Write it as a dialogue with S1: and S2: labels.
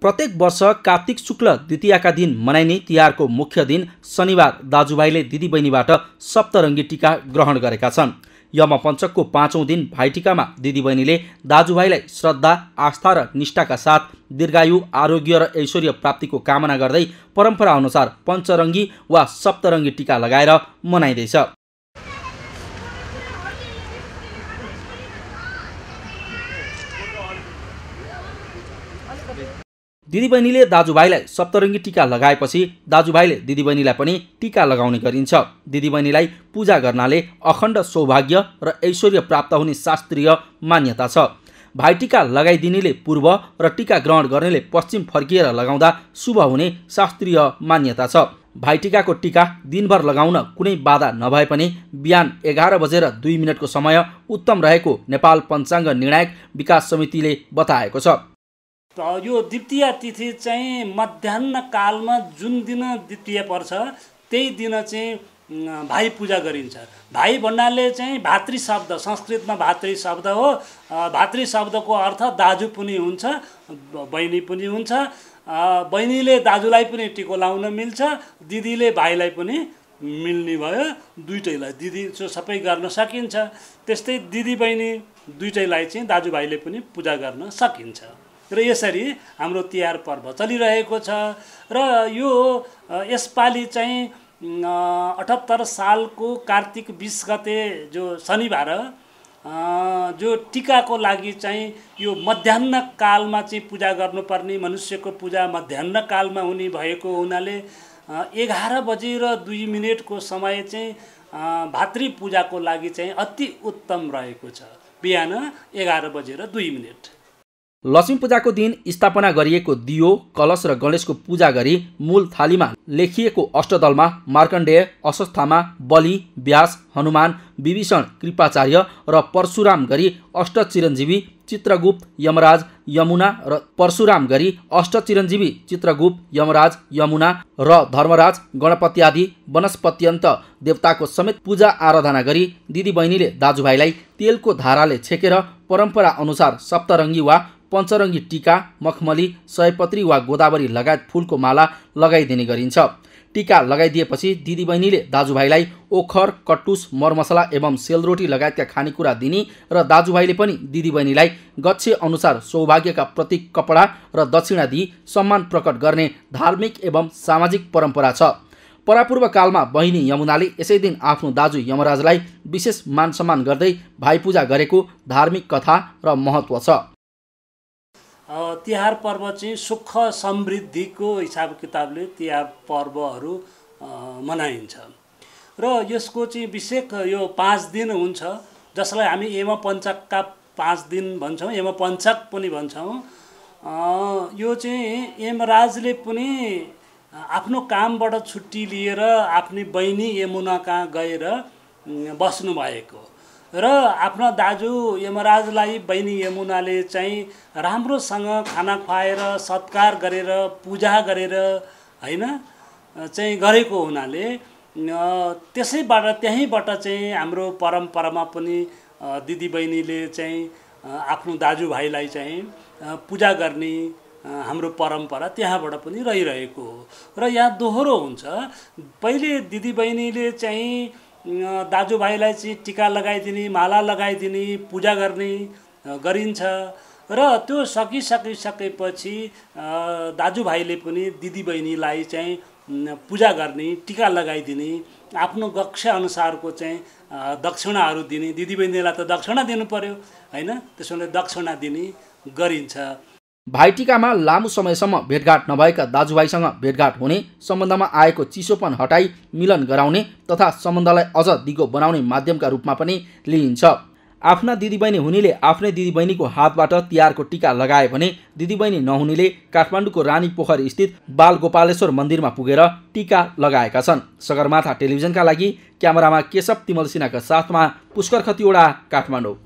S1: प्रत्येक वर्ष कार्तिक शुक्ल द्वितीयका दिन मनाइने तिहारको मुख्य दिन शनिबार दाजुभाइले दिदीबहिनीबाट सप्तरङ्गी टिका ग्रहण गरेका छन् यमपञ्चकको पाँचौँ दिन भाइटिकामा दिदीबहिनीले दाजुभाइलाई श्रद्धा आस्था र निष्ठाका साथ दीर्घायु आरोग्य र ऐश्वर्य प्राप्तिको कामना गर्दै परम्पराअनुसार पञ्चरङ्गी वा सप्तरङ्गी टिका लगाएर मनाइँदैछ दिदीबहिनीले दाजुभाइलाई सप्तरङ्गी टिका लगाएपछि दाजुभाइले दिदीबहिनीलाई पनि टिका लगाउने गरिन्छ दिदीबहिनीलाई पूजा गर्नाले अखण्ड सौभाग्य र ऐश्वर्य प्राप्त हुने शास्त्रीय मान्यता छ भाइटिका लगाइदिनेले पूर्व र टिका ग्रहण गर्नेले पश्चिम फर्किएर लगाउँदा शुभ हुने शास्त्रीय मान्यता छ भाइटिकाको टिका दिनभर लगाउन कुनै बाधा नभए पनि बिहान एघार बजेर दुई मिनटको समय उत्तम रहेको नेपाल पञ्चाङ्ग निर्णायक विकास समितिले बताएको छ
S2: यो द्वितीय तिथि चाहिँ मध्याह कालमा जुन दिन द्वितीय पर्छ त्यही दिन चाहिँ भाइ पूजा गरिन्छ भाइ भन्नाले चाहिँ भातृ शब्द संस्कृतमा भातृ शब्द हो भातृ शब्दको अर्थ दाजु पनि हुन्छ बहिनी पनि हुन्छ बहिनीले दाजुलाई पनि टिको लाउन मिल्छ दिदीले भाइलाई पनि मिल्ने भयो दुइटैलाई दिदी सो सबै गर्न सकिन्छ त्यस्तै दिदी बहिनी दुइटैलाई चाहिँ दाजुभाइले पनि पूजा गर्न सकिन्छ र यसरी हाम्रो तिहार पर्व चलिरहेको छ र यो यसपालि चाहिँ अठहत्तर सालको कार्तिक बिस गते जो शनिबार जो टिकाको लागि चाहिँ यो मध्याह कालमा चाहिँ पूजा गर्नुपर्ने मनुष्यको पूजा मध्याह कालमा हुने भएको हुनाले एघार बजी र दुई मिनटको समय चाहिँ भातृ पूजाको लागि चाहिँ अति उत्तम रहेको छ बिहान एघार बजेर दुई मिनट
S1: लक्ष्मी पूजाको दिन स्थापना गरिएको दियो कलश र गणेशको पूजा गरी मूल थालीमा लेखिएको अष्टदलमा मार्कण्डेय अस्वस्थामा बलि व्यास हनुमान विभीषण कृपाचार्य र परशुराम गरी अष्टचिरञ्जीवी चित्रगुप्त यमराज यमुना र परशुराम गरी अष्टचिरञ्जीवी चित्रगुप्त यमराज यमुना र धर्मराज गणपति आदि वनस्पत्यन्त देवताको समेत पूजा आराधना गरी दिदीबहिनीले दाजुभाइलाई तेलको धाराले छेकेर परम्परा अनुसार सप्तरङ्गी वा पञ्चरङ्गी टिका मखमली सयपत्री वा गोदावरी लगायत फुलको माला लगाइदिने गरिन्छ टिका लगाइदिएपछि दिदीबहिनीले दाजुभाइलाई ओखर कट्टुस मरमसला एवं सेलरोटी लगायतका खानेकुरा दिने र दाजुभाइले पनि दिदीबहिनीलाई गच्छे अनुसार सौभाग्यका प्रतीक कपडा र दक्षिणा दिई सम्मान प्रकट गर्ने धार्मिक एवं सामाजिक परम्परा छ परापूर्व कालमा बहिनी यमुनाले यसै दिन आफ्नो दाजु यमराजलाई विशेष मान सम्मान गर्दै भाइपूजा गरेको धार्मिक कथा र महत्त्व छ
S2: तिहार पर्व चाहिँ सुख समृद्धिको हिसाब किताबले तिहार पर्वहरू मनाइन्छ र यसको चाहिँ विशेष यो पाँच दिन हुन्छ जसलाई हामी एमा पञ्चकका पाँच दिन भन्छौँ एमा पञ्चक पनि भन्छौँ यो चाहिँ यमराजले पनि आफ्नो कामबाट छुट्टी लिएर आफ्नै बहिनी यमुना कहाँ गएर बस्नुभएको र आफ्ना दाजु यमराजलाई बहिनी यमुनाले चाहिँ राम्रोसँग खाना खुवाएर सत्कार गरेर पूजा गरेर होइन चाहिँ गरेको हुनाले त्यसैबाट त्यहीँबाट चाहिँ हाम्रो परम्परामा पनि दिदीबहिनीले चाहिँ आफ्नो दाजुभाइलाई चाहिँ पूजा गर्ने हाम्रो परम्परा त्यहाँबाट पनि रहिरहेको हो र यहाँ दोहोरो हुन्छ पहिले दिदीबहिनीले चाहिँ दाजुभाइलाई चाहिँ टिका लगाइदिने माला लगाइदिने पूजा गर्ने गरिन्छ र त्यो सकिसकिसकेपछि दाजुभाइले पनि दिदीबहिनीलाई चाहिँ पूजा गर्ने टिका लगाइदिने आफ्नो अनुसारको चाहिँ दक्षिणाहरू दिने दिदीबहिनीलाई त दक्षिणा दिनु पऱ्यो होइन त्यसो दक्षिणा दिने गरिन्छ
S1: भाइटिकामा लामो समयसम्म भेटघाट नभएका दाजुभाइसँग भेटघाट हुने सम्बन्धमा आएको चिसोपन हटाई मिलन गराउने तथा सम्बन्धलाई अझ दिगो बनाउने माध्यमका रूपमा पनि लिइन्छ आफ्ना दिदीबहिनी हुनेले आफ्नै दिदीबहिनीको हातबाट तिहारको टिका लगाए भने दिदीबहिनी नहुनेले काठमाडौँको रानी पोखरी स्थित बाल गोपालेश्वर मन्दिरमा पुगेर टिका लगाएका छन् सगरमाथा टेलिभिजनका लागि क्यामेरामा केशव तिमल सिन्हाका साथमा पुष्कर खतिवडा काठमाडौँ